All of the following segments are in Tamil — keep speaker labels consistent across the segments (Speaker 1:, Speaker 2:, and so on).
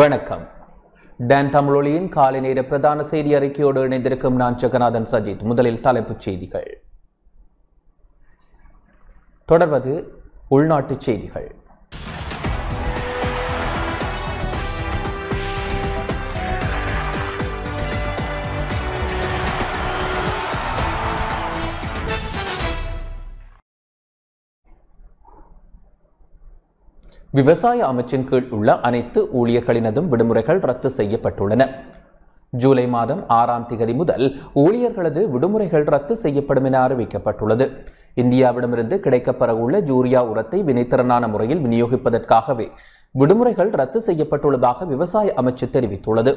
Speaker 1: வணக்கம் டன் தமிழொலியின் காலை நேர பிரதான செய்தி அறிக்கையோடு இணைந்திருக்கும் நான் ஜெகநாதன் சஜித் முதலில் தலைப்புச் செய்திகள் தொடர்வது உள்நாட்டுச் செய்திகள் விவசாய அமைச்சின் கீழ் உள்ள அனைத்து ஊழியர்களினதும் விடுமுறைகள் ரத்து செய்யப்பட்டுள்ளன ஜூலை மாதம் ஆறாம் திகதி முதல் ஊழியர்களது விடுமுறைகள் ரத்து செய்யப்படும் என அறிவிக்கப்பட்டுள்ளது இந்தியாவிடமிருந்து கிடைக்கப்பெறவுள்ள ஜூரியா உரத்தை வினைத்திறனான முறையில் விநியோகிப்பதற்காகவே விடுமுறைகள் ரத்து செய்யப்பட்டுள்ளதாக விவசாய அமைச்சு தெரிவித்துள்ளது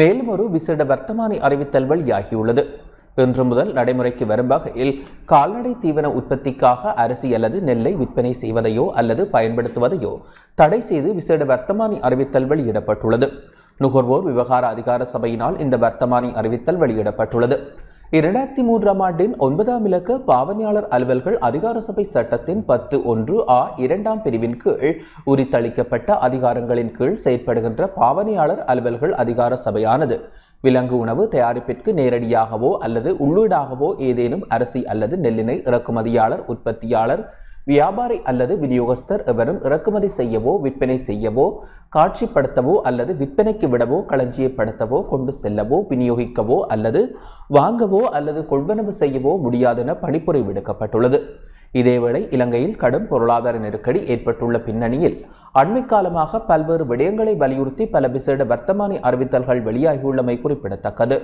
Speaker 1: மேலும் ஒரு விசேட வர்த்தமானி அறிவித்தல் வழியாகியுள்ளது இன்று முதல் நடைமுறைக்கு வரும் வகையில் கால்நடை தீவன உற்பத்திக்காக அரிசி அல்லது நெல்லை விற்பனை செய்வதையோ அல்லது பயன்படுத்துவதையோ தடை செய்து விசேட வர்த்தமானி அறிவித்தல் வெளியிடப்பட்டுள்ளது நுகர்வோர் விவகார அதிகார சபையினால் இந்த வர்த்தமானி அறிவித்தல் வெளியிடப்பட்டுள்ளது இரண்டாயிரத்தி மூன்றாம் ஆண்டின் ஒன்பதாம் இலக்க பாவனையாளர் அலுவல்கள் அதிகார சபை சட்டத்தின் பத்து ஒன்று ஆ இரண்டாம் பிரிவின் கீழ் உரித்தளிக்கப்பட்ட அதிகாரங்களின் கீழ் செயற்படுகின்ற பாவனையாளர் அலுவல்கள் அதிகார சபையானது விலங்கு உணவு தயாரிப்பிற்கு நேரடியாகவோ அல்லது உள்ளீடாகவோ ஏதேனும் அரிசி அல்லது நெல்லினை இறக்குமதியாளர் உற்பத்தியாளர் வியாபாரி அல்லது விநியோகஸ்தர் எவரும் இறக்குமதி செய்யவோ விற்பனை செய்யவோ காட்சிப்படுத்தவோ அல்லது விற்பனைக்கு விடவோ களஞ்சியப்படுத்தவோ கொண்டு செல்லவோ விநியோகிக்கவோ அல்லது வாங்கவோ அல்லது கொள்வனவு செய்யவோ முடியாதென பணிப்புரை விடுக்கப்பட்டுள்ளது இதேவேளை இலங்கையில் கடும் பொருளாதார நெருக்கடி ஏற்பட்டுள்ள பின்னணியில் அண்மை காலமாக பல்வேறு விடயங்களை வலியுறுத்தி பல விசேட வர்த்தமானி அறிவித்தல்கள் வெளியாகியுள்ளமை குறிப்பிடத்தக்கது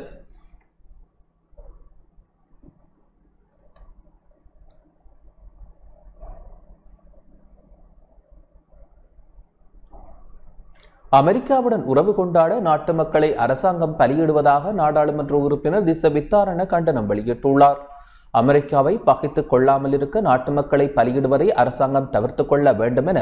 Speaker 1: அமெரிக்காவுடன் உறவு கொண்டாட நாட்டு மக்களை அரசாங்கம் பலியிடுவதாக நாடாளுமன்ற உறுப்பினர் திச வித்தாரண கண்டனம் வெளியிட்டுள்ளார் அமெரிக்காவை பகைத்துக் கொள்ளாமல் இருக்க நாட்டு மக்களை பலியிடுவதை அரசாங்கம் தவிர்த்துக் கொள்ள வேண்டும் என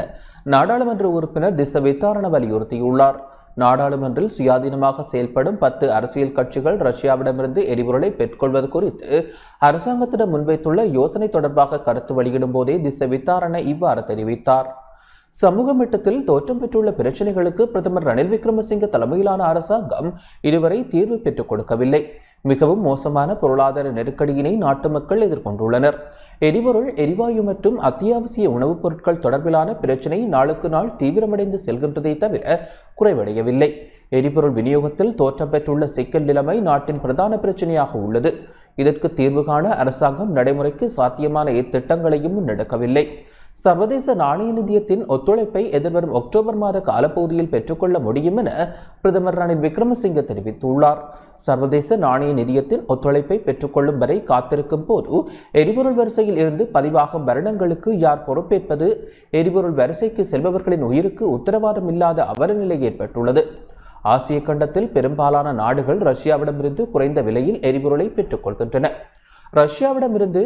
Speaker 1: நாடாளுமன்ற உறுப்பினர் திச வித்தாரண வலியுறுத்தியுள்ளார் நாடாளுமன்றில் சுயாதீனமாக செயல்படும் பத்து அரசியல் கட்சிகள் ரஷ்யாவிடமிருந்து எரிபொருளை பெற்றுக்கொள்வது குறித்து அரசாங்கத்திடம் முன்வைத்துள்ள யோசனை தொடர்பாக கருத்து வெளியிடும் போதே திச வித்தாரண இவ்வாறு தெரிவித்தார் சமூக மட்டத்தில் தோற்றம் பெற்றுள்ள பிரச்சனைகளுக்கு பிரதமர் ரணில் விக்ரமசிங்க தலைமையிலான அரசாங்கம் இதுவரை தீர்வு பெற்றுக் கொடுக்கவில்லை மிகவும் மோசமான பொருளாதார நெருக்கடியினை நாட்டு மக்கள் எதிர்கொண்டுள்ளனர் எரிபொருள் எரிவாயு மற்றும் அத்தியாவசிய உணவுப் பொருட்கள் தொடர்பிலான பிரச்சினை நாளுக்கு நாள் தீவிரமடைந்து செல்கின்றதை தவிர குறைவடையவில்லை எரிபொருள் விநியோகத்தில் தோற்றம் பெற்றுள்ள சிக்கல் நிலைமை நாட்டின் பிரதான பிரச்சனையாக உள்ளது இதற்கு தீர்வு காண அரசாங்கம் நடைமுறைக்கு சாத்தியமான இத்திட்டங்களையும் முன்னெடுக்கவில்லை சர்வதேச நாணய நிதியத்தின் ஒத்துழைப்பை எதிர்வரும் அக்டோபர் மாத காலப்பகுதியில் பெற்றுக்கொள்ள முடியும் என பிரதமர் ரணில் விக்ரமசிங்க தெரிவித்துள்ளார் சர்வதேச நாணய நிதியத்தின் ஒத்துழைப்பை பெற்றுக்கொள்ளும் வரை காத்திருக்கும் போது எரிபொருள் வரிசையில் இருந்து பதிவாகும் மரணங்களுக்கு யார் பொறுப்பேற்பது எரிபொருள் வரிசைக்கு செல்பவர்களின் உயிருக்கு உத்தரவாதம் இல்லாத அவலநிலை ஏற்பட்டுள்ளது ஆசிய கண்டத்தில் பெரும்பாலான நாடுகள் ரஷ்யாவிடமிருந்து குறைந்த விலையில் எரிபொருளை பெற்றுக்கொள்கின்றன ரஷ்யாவிடமிருந்து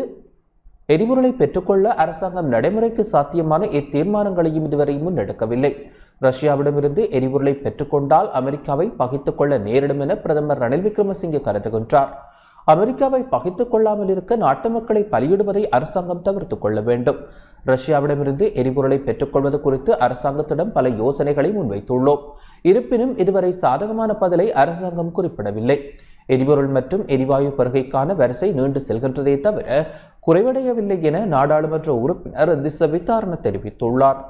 Speaker 1: எரிபொருளை பெற்றுக்கொள்ள அரசாங்கம் நடைமுறைக்கு சாத்தியமான இத்தீர்மானங்களையும் இதுவரை முன்னெடுக்கவில்லை ரஷ்யாவிடமிருந்து எரிபொருளை பெற்றுக்கொண்டால் அமெரிக்காவை பகித்துக் கொள்ள நேரிடும் என பிரதமர் ரணில் விக்ரமசிங்கே கருதுகின்றார் அமெரிக்காவை பகித்துக் கொள்ளாமல் இருக்க நாட்டு மக்களை பலியிடுவதை அரசாங்கம் தவிர்த்து கொள்ள வேண்டும் ரஷ்யாவிடமிருந்து எரிபொருளை பெற்றுக்கொள்வது குறித்து அரசாங்கத்திடம் பல யோசனைகளை முன்வைத்துள்ளோம் இருப்பினும் இதுவரை சாதகமான பதிலை அரசாங்கம் குறிப்பிடவில்லை எரிபொருள் மற்றும் எரிவாயு பருகைக்கான வரிசை நீண்டு செல்கின்றதே தவிர குறைவடையவில்லை என நாடாளுமன்ற உறுப்பினர் திசவித்தாரண தெரிவித்துள்ளார்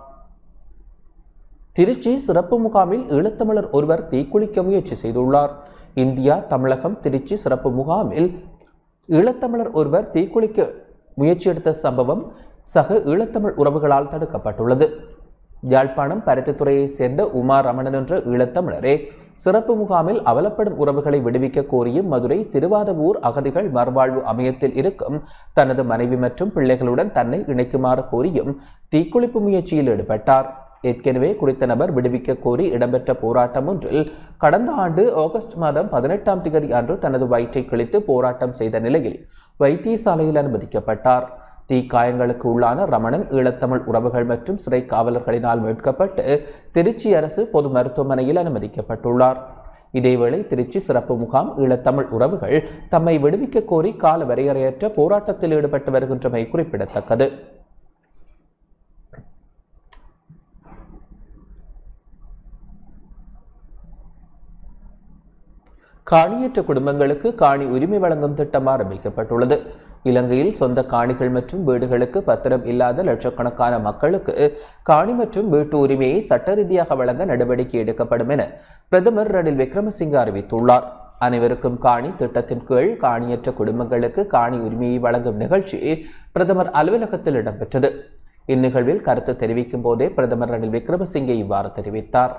Speaker 1: திருச்சி சிறப்பு முகாமில் ஈழத்தமிழர் ஒருவர் தீக்குளிக்க முயற்சி செய்துள்ளார் இந்தியா தமிழகம் திருச்சி சிறப்பு முகாமில் ஈழத்தமிழர் ஒருவர் தீக்குளிக்க முயற்சி எடுத்த சம்பவம் சக ஈழத்தமிழ் உறவுகளால் தடுக்கப்பட்டுள்ளது யாழ்ப்பாணம் பருத்தித்துறையைச் சேர்ந்த உமார் ரமணன் என்ற ஈழத்தமிழரே சிறப்பு முகாமில் அவலப்படும் உறவுகளை விடுவிக்க கோரியும் மதுரை திருவாதவூர் அகதிகள் மறுவாழ்வு அமையத்தில் இருக்கும் தனது மனைவி மற்றும் பிள்ளைகளுடன் தன்னை இணைக்குமாறு கோரியும் தீக்குளிப்பு முயற்சியில் ஈடுபட்டார் ஏற்கனவே குறித்த நபர் விடுவிக்க கோரி இடம்பெற்ற போராட்டம் ஒன்றில் கடந்த ஆண்டு ஆகஸ்ட் மாதம் பதினெட்டாம் தேதி அன்று தனது வயிற்றை கிழித்து போராட்டம் செய்த நிலையில் வைத்தியசாலையில் அனுமதிக்கப்பட்டார் தீக்காயங்களுக்கு உள்ளான ரமணன் ஈழத்தமிழ் உறவுகள் மற்றும் சிறை காவலர்களினால் மீட்கப்பட்டு திருச்சி அரசு பொது மருத்துவமனையில் அனுமதிக்கப்பட்டுள்ளார் இதேவேளை திருச்சி சிறப்பு முகாம் ஈழத்தமிழ் உறவுகள் தம்மை விடுவிக்க கோரி கால வரையறையற்ற போராட்டத்தில் ஈடுபட்டு வருகின்றமை குறிப்பிடத்தக்கது காணியற்ற குடும்பங்களுக்கு காணி உரிமை வழங்கும் திட்டம் ஆரம்பிக்கப்பட்டுள்ளது இலங்கையில் சொந்த காணிகள் மற்றும் வீடுகளுக்கு பத்திரம் இல்லாத லட்சக்கணக்கான மக்களுக்கு காணி மற்றும் வீட்டு உரிமையை சட்ட ரீதியாக வழங்க நடவடிக்கை எடுக்கப்படும் என பிரதமர் ரணில் விக்ரமசிங்க அறிவித்துள்ளார் அனைவருக்கும் காணி திட்டத்தின் கீழ் காணியற்ற குடும்பங்களுக்கு காணி உரிமையை வழங்கும் நிகழ்ச்சி பிரதமர் அலுவலகத்தில் இடம்பெற்றது இந்நிகழ்வில் கருத்து தெரிவிக்கும் போதே பிரதமர் ரணில் விக்ரமசிங்கே இவ்வாறு தெரிவித்தார்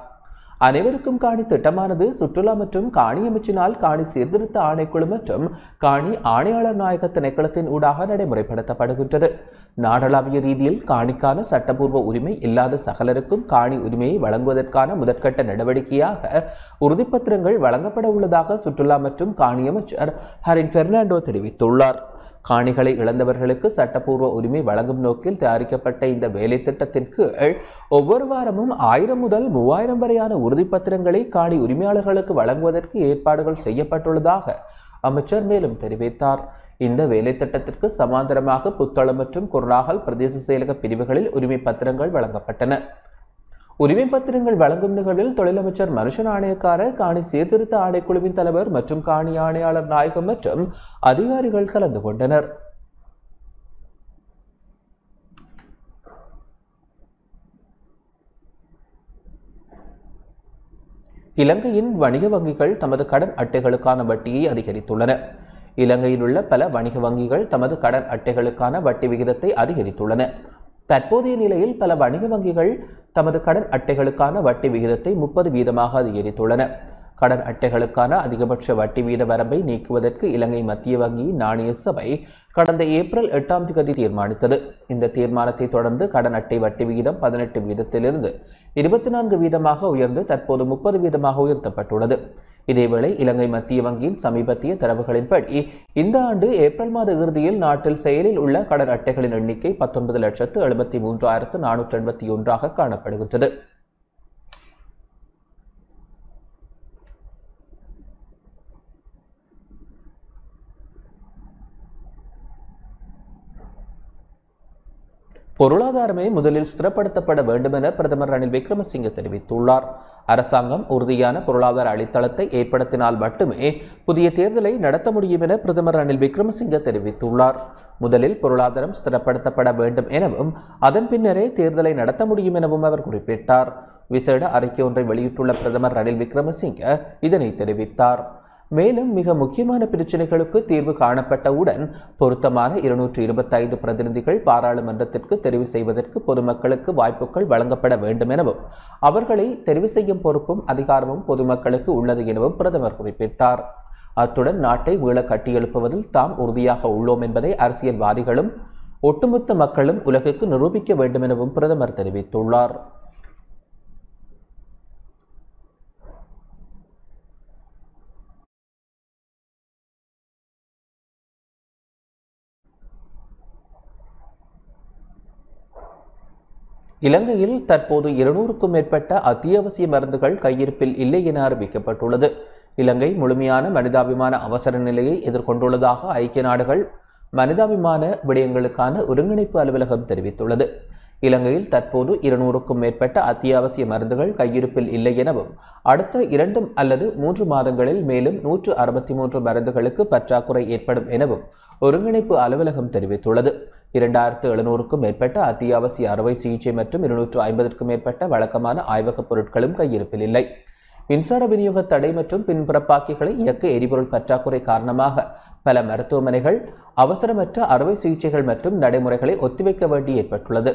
Speaker 1: அனைவருக்கும் காணி திட்டமானது சுற்றுலா மற்றும் காணி அமைச்சினால் காணி சீர்திருத்த ஆணைக்குழு மற்றும் காணி ஆணையாளர் நாயக திணைக்களத்தின் ஊடாக நடைமுறைப்படுத்தப்படுகின்றது நாடளாவிய ரீதியில் காணிக்கான சட்டபூர்வ உரிமை இல்லாத சகலருக்கும் காணி உரிமையை வழங்குவதற்கான முதற்கட்ட நடவடிக்கையாக உறுதிப்பத்திரங்கள் வழங்கப்பட உள்ளதாக சுற்றுலா மற்றும் காணி அமைச்சர் ஹரின் பெர்னாண்டோ தெரிவித்துள்ளார் காணிகளை இழந்தவர்களுக்கு சட்டப்பூர்வ உரிமை வழங்கும் நோக்கில் தயாரிக்கப்பட்ட இந்த வேலை திட்டத்தின் கீழ் ஒவ்வொரு வாரமும் ஆயிரம் முதல் மூவாயிரம் வரையான உறுதிப்பத்திரங்களை காணி உரிமையாளர்களுக்கு வழங்குவதற்கு ஏற்பாடுகள் செய்யப்பட்டுள்ளதாக அமைச்சர் மேலும் தெரிவித்தார் இந்த வேலை திட்டத்திற்கு சமாந்தரமாக புத்தளம் மற்றும் குருநாகல் பிரதேச செயலக பிரிவுகளில் உரிமை பத்திரங்கள் வழங்கப்பட்டன உரிமை பத்திரங்கள் வழங்கும் நிகழ்வில் தொழிலமைச்சர் மனுஷன் ஆணையக்கார காணி சீர்திருத்த ஆணைக்குழுவின் தலைவர் மற்றும் காணி ஆணையாளர் நாயகம் மற்றும் அதிகாரிகள் கலந்து கொண்டனர் இலங்கையின் வணிக வங்கிகள் தமது கடன் அட்டைகளுக்கான வட்டியை அதிகரித்துள்ளன இலங்கையில் உள்ள பல வணிக வங்கிகள் தமது கடன் அட்டைகளுக்கான வட்டி விகிதத்தை அதிகரித்துள்ளன தற்போதைய நிலையில் பல வணிக வங்கிகள் தமது கடன் அட்டைகளுக்கான வட்டி விகிதத்தை முப்பது வீதமாக அதிகரித்துள்ளன கடன் அட்டைகளுக்கான அதிகபட்ச வட்டி வீத வரம்பை நீக்குவதற்கு இலங்கை மத்திய வங்கி நாணய சபை கடந்த ஏப்ரல் எட்டாம் தேதி தீர்மானித்தது இந்த தீர்மானத்தை தொடர்ந்து கடன் அட்டை வட்டி விகிதம் பதினெட்டு வீதத்திலிருந்து இருபத்தி நான்கு வீதமாக உயர்ந்து தற்போது முப்பது வீதமாக உயர்த்தப்பட்டுள்ளது இதேவேளை இலங்கை மத்திய வங்கியின் சமீபத்திய தரவுகளின்படி இந்த ஆண்டு ஏப்ரல் மாத இறுதியில் நாட்டில் செயலில் உள்ள கடன் அட்டைகளின் எண்ணிக்கை பத்தொன்பது லட்சத்து எழுபத்தி மூன்றாயிரத்து நானூற்று எண்பத்தி ஒன்றாக காணப்படுகின்றது பொருளாதாரமே முதலில் ஸ்திரப்படுத்தப்பட வேண்டும் என பிரதமர் ரணில் விக்ரமசிங்கே தெரிவித்துள்ளார் அரசாங்கம் உறுதியான பொருளாதார அடித்தளத்தை ஏற்படுத்தினால் மட்டுமே புதிய தேர்தலை நடத்த முடியும் என பிரதமர் ரணில் விக்ரமசிங்கே தெரிவித்துள்ளார் முதலில் பொருளாதாரம் ஸ்திரப்படுத்தப்பட வேண்டும் எனவும் அதன் பின்னரே தேர்தலை நடத்த முடியும் எனவும் அவர் குறிப்பிட்டார் விசேட அறிக்கை ஒன்றை வெளியிட்டுள்ள பிரதமர் ரணில் விக்ரமசிங்கே இதனை தெரிவித்தார் மேலும் மிக முக்கியமான பிரச்சினைகளுக்கு தீர்வு காணப்பட்டவுடன் பொருத்தமான இருநூற்று இருபத்தைந்து பிரதிநிதிகள் பாராளுமன்றத்திற்கு தெரிவு செய்வதற்கு பொதுமக்களுக்கு வாய்ப்புகள் வழங்கப்பட வேண்டும் எனவும் அவர்களை தெரிவு செய்யும் பொறுப்பும் அதிகாரமும் பொதுமக்களுக்கு உள்ளது எனவும் பிரதமர் குறிப்பிட்டார் அத்துடன் நாட்டை மீள கட்டியெழுப்புவதில் தாம் உறுதியாக உள்ளோம் என்பதை அரசியல்வாதிகளும் ஒட்டுமொத்த மக்களும் உலகுக்கு நிரூபிக்க வேண்டும் எனவும் பிரதமர் தெரிவித்துள்ளார் இலங்கையில் தற்போது இருநூறுக்கும் மேற்பட்ட அத்தியாவசிய மருந்துகள் கையிருப்பில் இல்லை என அறிவிக்கப்பட்டுள்ளது இலங்கை முழுமையான மனிதாபிமான அவசர நிலையை எதிர்கொண்டுள்ளதாக ஐக்கிய நாடுகள் மனிதாபிமான விடயங்களுக்கான ஒருங்கிணைப்பு அலுவலகம் தெரிவித்துள்ளது இலங்கையில் தற்போது இருநூறுக்கும் மேற்பட்ட அத்தியாவசிய மருந்துகள் கையிருப்பில் இல்லை எனவும் அடுத்த இரண்டு அல்லது மூன்று மாதங்களில் மேலும் நூற்று அறுபத்தி மூன்று மருந்துகளுக்கு பற்றாக்குறை ஏற்படும் எனவும் ஒருங்கிணைப்பு அலுவலகம் தெரிவித்துள்ளது இரண்டாயிரத்து எழுநூறுக்கும் மேற்பட்ட அத்தியாவசிய அறுவை சிகிச்சை மற்றும் இருநூற்று ஐம்பதற்கும் மேற்பட்ட வழக்கமான ஆய்வகப் பொருட்களும் கையிருப்பில் இல்லை மின்சார விநியோக தடை மற்றும் பின்புறப்பாக்கிகளை இயக்க எரிபொருள் பற்றாக்குறை காரணமாக பல மருத்துவமனைகள் அவசரமற்ற அறுவை சிகிச்சைகள் மற்றும் நடைமுறைகளை ஒத்திவைக்க வேண்டி ஏற்பட்டுள்ளது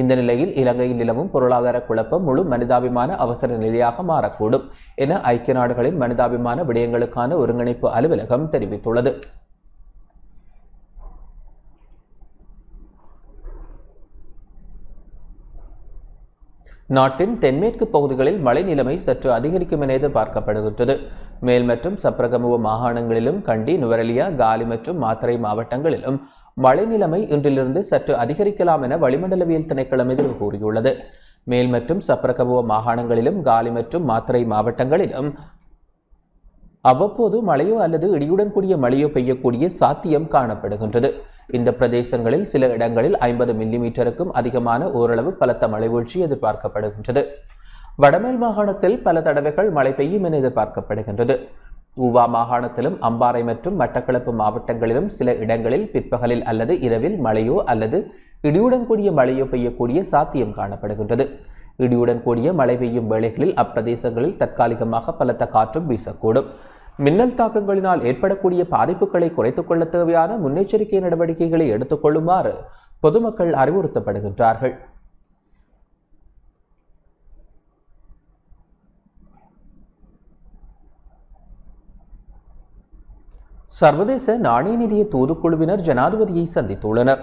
Speaker 1: இந்த நிலையில் இலங்கையில் நிலவும் பொருளாதார குழப்பம் முழு மனிதாபிமான அவசர நிலையாக மாறக்கூடும் என ஐக்கிய நாடுகளின் மனிதாபிமான விடயங்களுக்கான ஒருங்கிணைப்பு அலுவலகம் தெரிவித்துள்ளது நாட்டின் தென்மேற்கு பகுதிகளில் மழை நிலைமை சற்று அதிகரிக்கும் என எதிர்பார்க்கப்படுகின்றது மேல் மற்றும் சப்ரகமுவ மாகாணங்களிலும் கண்டி நுவரெலியா காலி மற்றும் மாத்தரை மாவட்டங்களிலும் மழை நிலைமை இன்றிலிருந்து சற்று அதிகரிக்கலாம் என வளிமண்டலவியல் திணைக்களம் எதிர்வு கூறியுள்ளது மேல் மற்றும் சப்ரகமுவ மாகாணங்களிலும் காலி மற்றும் மாத்தரை மாவட்டங்களிலும் அவ்வப்போது மழையோ அல்லது இடியுடன் கூடிய மழையோ பெய்யக்கூடிய சாத்தியம் காணப்படுகின்றது இந்த பிரதேசங்களில் சில இடங்களில் ஐம்பது மில்லிமீட்டருக்கும் அதிகமான ஓரளவு பலத்த மழை வீழ்ச்சி எதிர்பார்க்கப்படுகின்றது வடமேல் மாகாணத்தில் பல தடவைகள் மழை பெய்யும் என எதிர்பார்க்கப்படுகின்றது ஊவா மாகாணத்திலும் அம்பாறை மற்றும் மட்டக்களப்பு மாவட்டங்களிலும் சில இடங்களில் பிற்பகலில் அல்லது இரவில் மழையோ அல்லது இடியுடன் கூடிய மழையோ பெய்யக்கூடிய சாத்தியம் காணப்படுகின்றது இடியுடன் கூடிய மழை பெய்யும் வேளைகளில் அப்பிரதேசங்களில் தற்காலிகமாக பலத்த காற்றும் வீசக்கூடும் மின்னல் தாக்கங்களினால் ஏற்படக்கூடிய பாதிப்புகளை குறைத்துக் கொள்ள தேவையான முன்னெச்சரிக்கை நடவடிக்கைகளை எடுத்துக் கொள்ளுமாறு பொதுமக்கள் அறிவுறுத்தப்படுகின்றார்கள் சர்வதேச நாணய நிதிய தூதுக்குழுவினர் ஜனாதிபதியை சந்தித்துள்ளனர்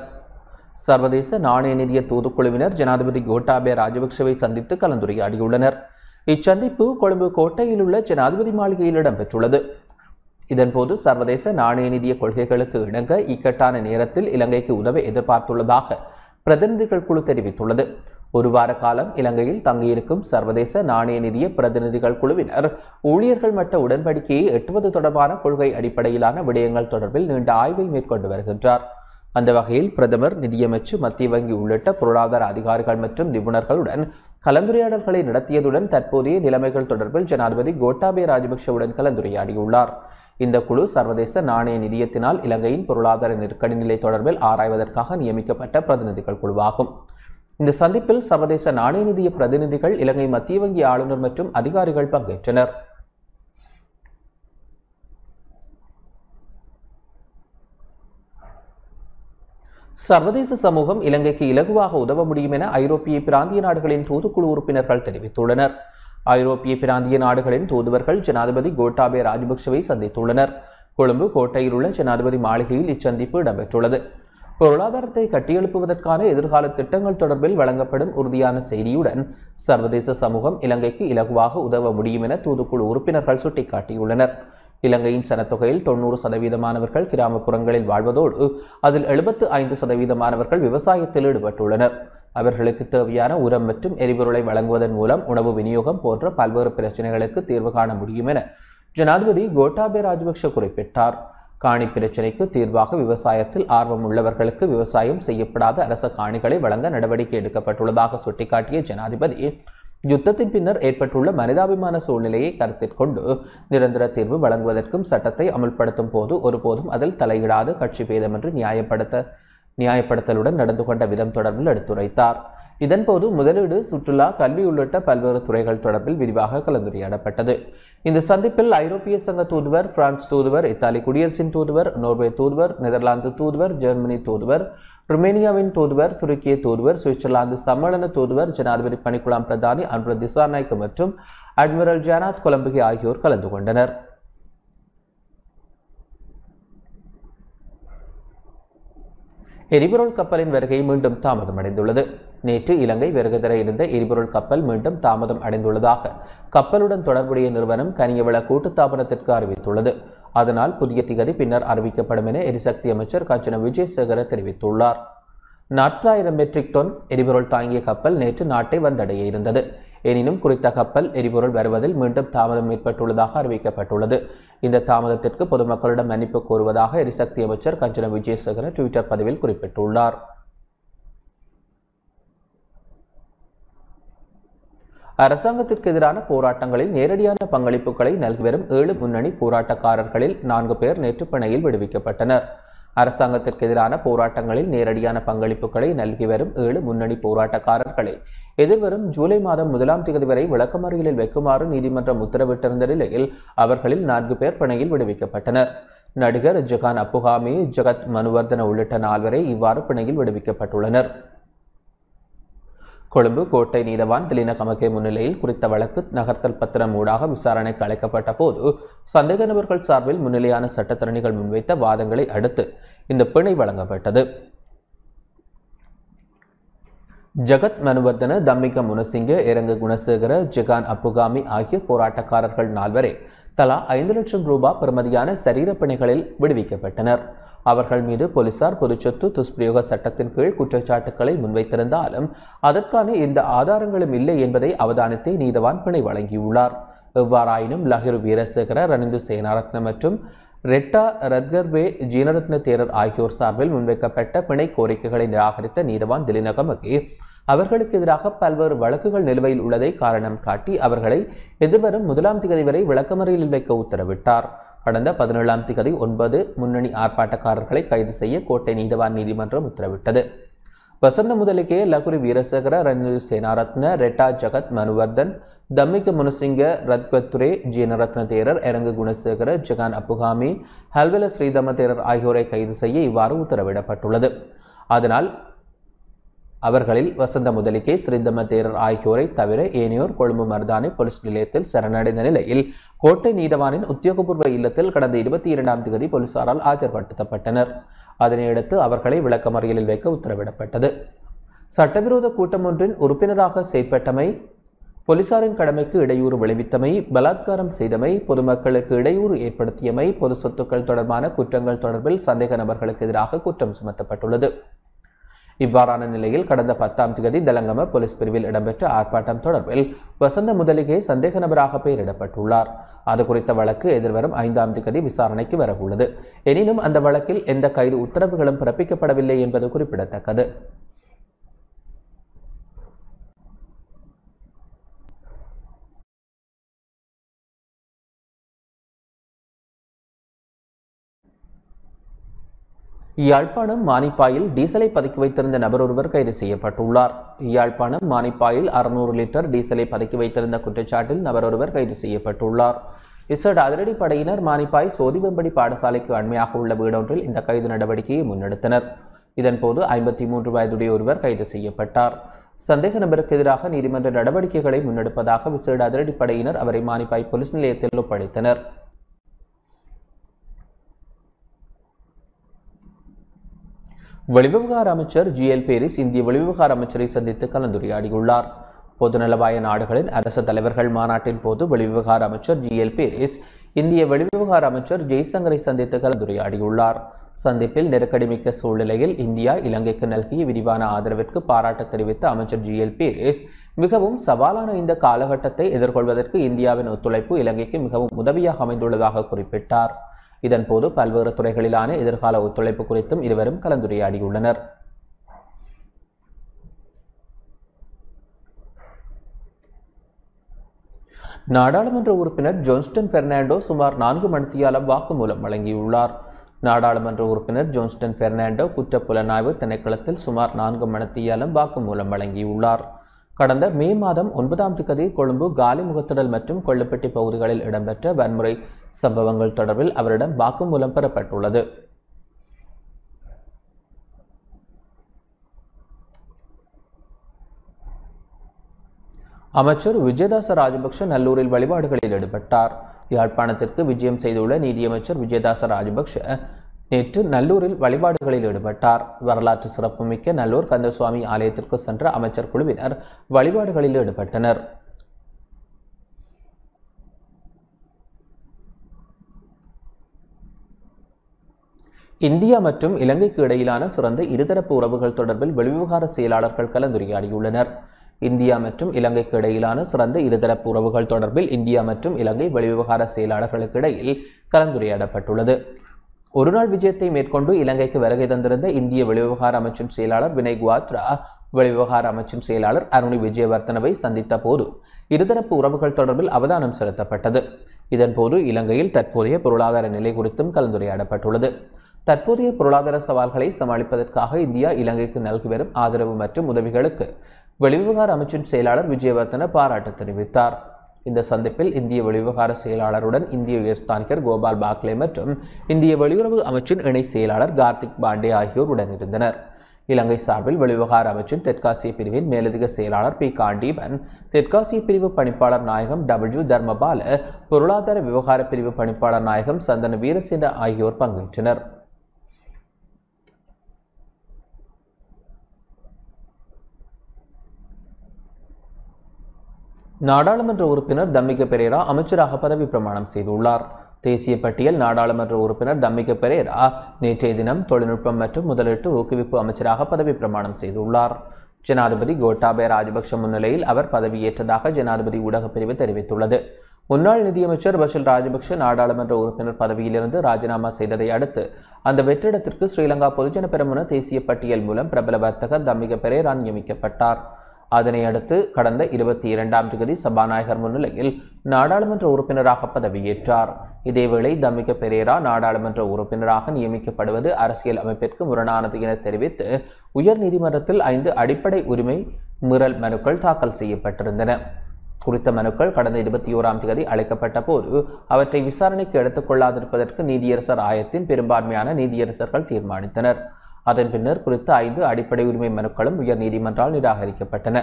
Speaker 1: சர்வதேச நாணய நிதிய தூதுக்குழுவினர் ஜனாதிபதி கோட்டாபே ராஜபக்சவை சந்தித்து கலந்துரையாடியுள்ளனர் இச்சந்திப்பு கொழும்பு கோட்டையில் உள்ள ஜனாதிபதி மாளிகையில் இடம்பெற்றுள்ளது இதன்போது சர்வதேச நாணய நிதிய கொள்கைகளுக்கு இணங்க இக்கட்டான நேரத்தில் இலங்கைக்கு உதவ எதிர்பார்த்துள்ளதாக பிரதிநிதிகள் குழு தெரிவித்துள்ளது ஒரு வார காலம் இலங்கையில் தங்கியிருக்கும் சர்வதேச நாணய நிதிய பிரதிநிதிகள் குழுவினர் ஊழியர்கள் மட்ட உடன்படிக்கையை எட்டுவது தொடர்பான கொள்கை அடிப்படையிலான விடயங்கள் தொடர்பில் நீண்ட ஆய்வை மேற்கொண்டு வருகின்றார் அந்த வகையில் பிரதமர் நிதியமைச்சு மத்திய வங்கி உள்ளிட்ட பொருளாதார அதிகாரிகள் மற்றும் நிபுணர்களுடன் கலந்துரையாடல்களை நடத்தியதுடன் தற்போதைய நிலைமைகள் தொடர்பில் ஜனாதிபதி கோட்டாபய ராஜபக்சவுடன் கலந்துரையாடியுள்ளார் இந்த குழு சர்வதேச நாணய நிதியத்தினால் இலங்கையின் பொருளாதார நெருக்கடி நிலை தொடர்பில் ஆராய்வதற்காக நியமிக்கப்பட்ட பிரதிநிதிகள் குழுவாகும் இந்த சந்திப்பில் சர்வதேச நாணய நிதிய பிரதிநிதிகள் இலங்கை மத்திய வங்கி ஆளுநர் மற்றும் அதிகாரிகள் பங்கேற்றனர் சர்வதேச சமூகம் இலங்கைக்கு இலகுவாக உதவ முடியும் என ஐரோப்பிய பிராந்திய நாடுகளின் தூதுக்குழு உறுப்பினர்கள் தெரிவித்துள்ளனர் ஐரோப்பிய பிராந்திய நாடுகளின் தூதுவர்கள் ஜனாதிபதி கோட்டாபே ராஜபக்சவை சந்தித்துள்ளனர் கொழும்பு கோட்டையில் உள்ள ஜனாதிபதி மாளிகையில் இச்சந்திப்பு இடம்பெற்றுள்ளது பொருளாதாரத்தை கட்டியெழுப்புவதற்கான எதிர்கால திட்டங்கள் தொடர்பில் வழங்கப்படும் உறுதியான செய்தியுடன் சர்வதேச சமூகம் இலங்கைக்கு இலகுவாக உதவ முடியும் என தூதுக்குழு உறுப்பினர்கள் சுட்டிக்காட்டியுள்ளனர் இலங்கையின் சனத்தொகையில் தொண்ணூறு சதவீதமானவர்கள் கிராமப்புறங்களில் வாழ்வதோடு அதில் எழுபத்து ஐந்து சதவீதமானவர்கள் விவசாயத்தில் ஈடுபட்டுள்ளனர் அவர்களுக்கு தேவையான உரம் மற்றும் எரிபொருளை வழங்குவதன் மூலம் உணவு விநியோகம் போன்ற பல்வேறு பிரச்சனைகளுக்கு தீர்வு காண முடியும் என ஜனாதிபதி கோட்டாபே ராஜபக்ஷ குறிப்பிட்டார் காணி பிரச்சினைக்கு தீர்வாக விவசாயத்தில் ஆர்வம் உள்ளவர்களுக்கு விவசாயம் செய்யப்படாத அரச காணிகளை வழங்க நடவடிக்கை எடுக்கப்பட்டுள்ளதாக சுட்டிக்காட்டிய ஜனாதிபதி யுத்தத்தின் பின்னர் ஏற்பட்டுள்ள மனிதாபிமான சூழ்நிலையை கருத்தில் கொண்டு நிரந்தர தீர்வு வழங்குவதற்கும் சட்டத்தை அமுல்படுத்தும் போது ஒருபோதும் அதில் தலையிடாத கட்சி பேதம் என்று நியாயப்படுத்த நியாயப்படுத்தலுடன் நடந்து கொண்ட விதம் தொடர்பில் எடுத்துரைத்தார் இதன்போது முதலீடு சுற்றுலா கல்வி உள்ளிட்ட பல்வேறு துறைகள் தொடர்பில் விரிவாக கலந்துரையாடப்பட்டது இந்த சந்திப்பில் ஐரோப்பிய சங்க தூதுவர் பிரான்ஸ் தூதுவர் இத்தாலி குடியரசின் தூதுவர் நோர்வே தூதுவர் நெதர்லாந்து தூதுவர் ஜெர்மனி தூதுவர் ருமேனியாவின் தூதுவர் துருக்கிய தூதுவர் சுவிட்சர்லாந்து சம்மேளன தூதுவர் ஜனாதிபதி பணிக்குலாம் பிரதானி அன்ரு திசாநாயக் மற்றும் அட்மிரல் ஜானாத் கொலம்புகி ஆகியோர் கலந்து கொண்டனர் எரிபொருள் கப்பலின் வருகை மீண்டும் தாமதம் அடைந்துள்ளது நேற்று இலங்கை வருகை தர இருந்த எரிபொருள் கப்பல் மீண்டும் தாமதம் அடைந்துள்ளதாக கப்பலுடன் தொடர்புடைய நிறுவனம் கனியவள கூட்டுத்தாபனத்திற்கு அறிவித்துள்ளது அதனால் புதிய திகதி பின்னர் அறிவிக்கப்படும் என எரிசக்தி அமைச்சர் காஞ்சன விஜயசேகர தெரிவித்துள்ளார் நாற்பதாயிரம் மெட்ரிக் டன் எரிபொருள் தாங்கிய கப்பல் நேற்று நாட்டை வந்தடைய இருந்தது எனினும் குறித்த கப்பல் எரிபொருள் வருவதில் மீண்டும் தாமதம் ஏற்பட்டுள்ளதாக அறிவிக்கப்பட்டுள்ளது இந்த தாமதத்திற்கு பொதுமக்களிடம் மன்னிப்பு கோருவதாக எரிசக்தி அமைச்சர் கஞ்சன விஜயசேகர டுவிட்டர் பதிவில் குறிப்பிட்டுள்ளார் அரசாங்கத்திற்கு எதிரான போராட்டங்களில் நேரடியான பங்களிப்புகளை நல்கி வரும் ஏழு முன்னணி போராட்டக்காரர்களில் நான்கு பேர் நேற்று பிணையில் விடுவிக்கப்பட்டனர் அரசாங்கத்திற்கு எதிரான போராட்டங்களில் நேரடியான பங்களிப்புகளை நல்கி வரும் ஏழு முன்னணி போராட்டக்காரர்களை எதிர்வரும் ஜூலை மாதம் முதலாம் தேதி வரை விளக்கமறியலில் வைக்குமாறு நீதிமன்றம் உத்தரவிட்டிருந்த நிலையில் அவர்களில் நான்கு பேர் பிணையில் விடுவிக்கப்பட்டனர் நடிகர் ஜகான் அப்புகாமி ஜகத் மனுவர்தன உள்ளிட்ட நால்வரை இவ்வாறு பிணையில் விடுவிக்கப்பட்டுள்ளனர் கொழும்பு கோட்டை நீதவான் திலினகமகே முன்னிலையில் குறித்த வழக்கு நகர்த்தல் பத்திரம் ஊடாக விசாரணைக்கு அழைக்கப்பட்ட போது சந்தேக நபர்கள் சார்பில் முன்னிலையான சட்டத்திறனிகள் முன்வைத்த வாதங்களை அடுத்து இந்த பிணை வழங்கப்பட்டது ஜகத் மனுவர்தன தம்மிக முனசிங்க இரங்கு குணசேகர ஜெகான் அப்புகாமி ஆகிய போராட்டக்காரர்கள் நால்வரே தலா ஐந்து லட்சம் ரூபாய் பெறுமதியான சரீரப்பணிகளில் விடுவிக்கப்பட்டனர் அவர்கள் மீது போலீசார் சொத்து துஷ்பிரயோக சட்டத்தின் கீழ் குற்றச்சாட்டுக்களை முன்வைத்திருந்தாலும் அதற்கான எந்த ஆதாரங்களும் இல்லை என்பதை அவதானித்தே நீதவான் பிணை வழங்கியுள்ளார் எவ்வாறாயினும் லஹிர் வீரசேகர ரணிந்து சேனாரத்ன மற்றும் ரெட்டா ரத்கர்வே ஜீனரத்ன தேரர் ஆகியோர் சார்பில் முன்வைக்கப்பட்ட பிணை கோரிக்கைகளை நிராகரித்த நீதவான் திலினகமகி அவர்களுக்கு எதிராக பல்வேறு வழக்குகள் நிலுவையில் உள்ளதை காரணம் காட்டி அவர்களை எதிர்வரும் முதலாம் திகதி வரை விளக்கமறையில் வைக்க உத்தரவிட்டார் கடந்த பதினேழாம் திகதி ஒன்பது முன்னணி ஆர்ப்பாட்டக்காரர்களை கைது செய்ய கோட்டை நீதவான் நீதிமன்றம் உத்தரவிட்டது வசந்த முதலுக்கே லகுரி வீரசேகர ரணில் சேனாரத்ன ரெட்டா ஜகத் மனுவர்தன் தம்மிக்கு முனசிங்க ರತ್ಗತ್ರೆ ஜீனரத்ன தேரர் இரங்கு குணசேகர ஜகான் அப்புகாமி ಹಲ್ವೆಲ ஸ்ரீதம தேரர் ஆகியோரை கைது செய்ய இவ்வாறு உத்தரவிடப்பட்டுள்ளது அதனால் அவர்களில் வசந்த முதலிக்கை ஸ்ரீதம தேரர் ஆகியோரை தவிர ஏனையோர் கொழும்பு மருதானை போலீஸ் நிலையத்தில் சரணடைந்த நிலையில் கோட்டை நீதவானின் உத்தியோகபூர்வ இல்லத்தில் கடந்த இருபத்தி இரண்டாம் தேதி போலீசாரால் ஆஜர்படுத்தப்பட்டனர் அதனையடுத்து அவர்களை விளக்கமறியலில் வைக்க உத்தரவிடப்பட்டது சட்டவிரோத கூட்டம் ஒன்றின் உறுப்பினராக செயற்பட்டமை போலீசாரின் கடமைக்கு இடையூறு விளைவித்தமை பலாத்காரம் செய்தமை பொதுமக்களுக்கு இடையூறு ஏற்படுத்தியமை பொது சொத்துக்கள் தொடர்பான குற்றங்கள் தொடர்பில் சந்தேக நபர்களுக்கு எதிராக குற்றம் சுமத்தப்பட்டுள்ளது இவ்வாறான நிலையில் கடந்த பத்தாம் தேதி தலங்கம போலீஸ் பிரிவில் இடம்பெற்ற ஆர்ப்பாட்டம் தொடர்பில் வசந்த முதலிகை சந்தேக நபராக பெயரிடப்பட்டுள்ளார் அது குறித்த வழக்கு எதிர்வரும் ஐந்தாம் தேதி விசாரணைக்கு வரவுள்ளது எனினும் அந்த வழக்கில் எந்த கைது உத்தரவுகளும் பிறப்பிக்கப்படவில்லை என்பது குறிப்பிடத்தக்கது யாழ்ப்பாணம் மானிப்பாயில் டீசலை பதுக்கி வைத்திருந்த நபர் ஒருவர் கைது செய்யப்பட்டுள்ளார் யாழ்ப்பாணம் மானிப்பாயில் அறுநூறு லிட்டர் டீசலை பதுக்கி வைத்திருந்த குற்றச்சாட்டில் நபர் ஒருவர் கைது செய்யப்பட்டுள்ளார் இசட் அதிரடி படையினர் மானிப்பாய் சோதிபம்படி பாடசாலைக்கு அண்மையாக உள்ள வீடொன்றில் இந்த கைது நடவடிக்கையை முன்னெடுத்தனர் இதன்போது ஐம்பத்தி மூன்று வயதுடைய ஒருவர் கைது செய்யப்பட்டார் சந்தேக நபருக்கு எதிராக நீதிமன்ற நடவடிக்கைகளை முன்னெடுப்பதாக விசேட அதிரடிப்படையினர் அவரை மானிப்பாய் போலீஸ் நிலையத்தில் ஒப்படைத்தனர் வெளிவிவகார அமைச்சர் ஜி எல் பேரிஸ் இந்திய வெளிவிவகார அமைச்சரை சந்தித்து கலந்துரையாடியுள்ளார் பொதுநலவாய நாடுகளின் அரச தலைவர்கள் மாநாட்டின் போது வெளிவிவகார அமைச்சர் ஜி எல் பேரிஸ் இந்திய வெளிவிவகார அமைச்சர் ஜெய்சங்கரை சந்தித்து கலந்துரையாடியுள்ளார் சந்திப்பில் நெருக்கடிமிக்க சூழ்நிலையில் இந்தியா இலங்கைக்கு நல்கிய விரிவான ஆதரவிற்கு பாராட்டு தெரிவித்த அமைச்சர் ஜி எல் பேரிஸ் மிகவும் சவாலான இந்த காலகட்டத்தை எதிர்கொள்வதற்கு இந்தியாவின் ஒத்துழைப்பு இலங்கைக்கு மிகவும் உதவியாக அமைந்துள்ளதாக குறிப்பிட்டார் இதன்போது பல்வேறு துறைகளிலான எதிர்கால ஒத்துழைப்பு குறித்தும் இருவரும் கலந்துரையாடியுள்ளனர் நாடாளுமன்ற உறுப்பினர் ஜோன்ஸ்டன் பெர்னாண்டோ சுமார் நான்கு மணித்தியாலம் வாக்குமூலம் வழங்கியுள்ளார் நாடாளுமன்ற உறுப்பினர் ஜோன்ஸ்டன் பெர்னாண்டோ குற்றப்புலனாய்வு திணைக்களத்தில் சுமார் நான்கு மணித்தியாலம் வாக்குமூலம் வழங்கியுள்ளார் கடந்த மே மாதம் ஒன்பதாம் திகதி கொழும்பு காலி முகத்திடல் மற்றும் கொள்ளுப்பட்டி பகுதிகளில் இடம்பெற்ற வன்முறை சம்பவங்கள் தொடர்பில் அவரிடம் வாக்குமூலம் பெறப்பட்டுள்ளது அமைச்சர் விஜயதாச ராஜபக்ஷ நல்லூரில் வழிபாடுகளில் ஈடுபட்டார் யாழ்ப்பாணத்திற்கு விஜயம் செய்துள்ள நீதியமைச்சர் விஜயதாச ராஜபக்ஷ நேற்று நல்லூரில் வழிபாடுகளில் ஈடுபட்டார் வரலாற்று சிறப்புமிக்க நல்லூர் கந்தசுவாமி ஆலயத்திற்கு சென்ற அமைச்சர் குழுவினர் வழிபாடுகளில் ஈடுபட்டனர் இந்தியா மற்றும் இலங்கைக்கு இடையிலான சிறந்த இருதரப்பு உறவுகள் தொடர்பில் வெளிவிவகார செயலாளர்கள் கலந்துரையாடியுள்ளனர் இந்தியா மற்றும் இலங்கைக்கு இடையிலான சிறந்த இருதரப்பு உறவுகள் தொடர்பில் இந்தியா மற்றும் இலங்கை வெளிவிவகார செயலாளர்களுக்கு இடையில் கலந்துரையாடப்பட்டுள்ளது ஒருநாள் விஜயத்தை மேற்கொண்டு இலங்கைக்கு வருகை தந்திருந்த இந்திய வெளிவிவகார அமைச்சின் செயலாளர் வினய் குவாத்ரா வெளிவிவகார அமைச்சின் செயலாளர் அருணி விஜயவர்த்தனவை சந்தித்த போது இருதரப்பு உறவுகள் தொடர்பில் அவதானம் செலுத்தப்பட்டது இதன்போது இலங்கையில் தற்போதைய பொருளாதார நிலை குறித்தும் கலந்துரையாடப்பட்டுள்ளது தற்போதைய பொருளாதார சவால்களை சமாளிப்பதற்காக இந்தியா இலங்கைக்கு நல்கி வரும் ஆதரவு மற்றும் உதவிகளுக்கு வெளிவிவகார அமைச்சின் செயலாளர் விஜயவர்த்தன பாராட்டு தெரிவித்தார் இந்த சந்திப்பில் இந்திய வெளிவிவகார செயலாளருடன் இந்திய உயர்ஸ்தானிகர் கோபால் பாக்லே மற்றும் இந்திய வெளியுறவு அமைச்சின் இணை செயலாளர் கார்த்திக் பாண்டே ஆகியோர் உடனிருந்தனர் இலங்கை சார்பில் வெளிவகார அமைச்சின் தெற்காசிய பிரிவின் மேலதிக செயலாளர் பி காண்டீபன் தெற்காசிய பிரிவு பணிப்பாளர் நாயகம் டபிள்யூ தர்மபால பொருளாதார விவகார பிரிவு பணிப்பாளர் நாயகம் சந்தன வீரசேன ஆகியோர் பங்கேற்றனர் நாடாளுமன்ற உறுப்பினர் தம்மிக பெரேரா அமைச்சராக பதவி பிரமாணம் செய்துள்ளார் தேசிய பட்டியல் நாடாளுமன்ற உறுப்பினர் தம்மிக பெரேரா நேற்றைய தினம் தொழில்நுட்பம் மற்றும் முதலீட்டு ஊக்குவிப்பு அமைச்சராக பதவி பிரமாணம் செய்துள்ளார் ஜனாதிபதி கோட்டாபய ராஜபக்ஷ முன்னிலையில் அவர் பதவியேற்றதாக ஜனாதிபதி ஊடகப் பிரிவு தெரிவித்துள்ளது முன்னாள் நிதியமைச்சர் பஷில் ராஜபக்ஷ நாடாளுமன்ற உறுப்பினர் பதவியிலிருந்து ராஜினாமா செய்ததை அடுத்து அந்த வெற்றிடத்திற்கு ஸ்ரீலங்கா பொதுஜன பெருமன தேசிய பட்டியல் மூலம் பிரபல வர்த்தகர் தம்மிக பெரேரா நியமிக்கப்பட்டார் அதனை அடுத்து கடந்த இருபத்தி இரண்டாம் தேதி சபாநாயகர் முன்னிலையில் நாடாளுமன்ற உறுப்பினராக பதவியேற்றார் இதேவேளை தமிக பெரேரா நாடாளுமன்ற உறுப்பினராக நியமிக்கப்படுவது அரசியல் அமைப்பிற்கு முரணானது என தெரிவித்து உயர்நீதிமன்றத்தில் ஐந்து அடிப்படை உரிமை மீறல் மனுக்கள் தாக்கல் செய்யப்பட்டிருந்தன குறித்த மனுக்கள் கடந்த இருபத்தி ஓராம் தேதி அழைக்கப்பட்ட போது அவற்றை விசாரணைக்கு எடுத்துக்கொள்ளாதிருப்பதற்கு நீதியரசர் ஆயத்தின் பெரும்பான்மையான நீதியரசர்கள் தீர்மானித்தனர் அதன் பின்னர் குறித்த ஐந்து அடிப்படை உரிமை மனுக்களும் உயர்நீதிமன்றால் நிராகரிக்கப்பட்டன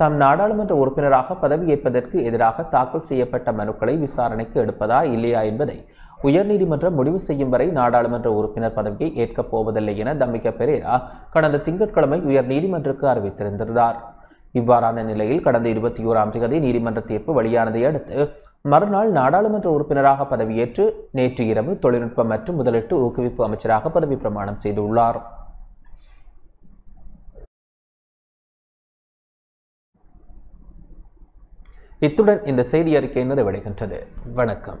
Speaker 1: தம் நாடாளுமன்ற உறுப்பினராக பதவியேற்பதற்கு எதிராக தாக்கல் செய்யப்பட்ட மனுக்களை விசாரணைக்கு எடுப்பதா இல்லையா என்பதை உயர்நீதிமன்றம் முடிவு செய்யும் வரை நாடாளுமன்ற உறுப்பினர் பதவியை ஏற்கப் போவதில்லை என தம்பிக்க பெரேரா கடந்த திங்கட்கிழமை உயர்நீதிமன்றக்கு அறிவித்திருந்தார் இவ்வாறான நிலையில் கடந்த இருபத்தி ஓராம் தேதி நீதிமன்ற தீர்ப்பு வெளியானதை அடுத்து மறுநாள் நாடாளுமன்ற உறுப்பினராக பதவியேற்று நேற்று இரவு தொழில்நுட்பம் மற்றும் முதலீட்டு ஊக்குவிப்பு அமைச்சராக பதவி பிரமாணம் செய்துள்ளார் இத்துடன் இந்த செய்தி அறிக்கை நிறைவடைகின்றது வணக்கம்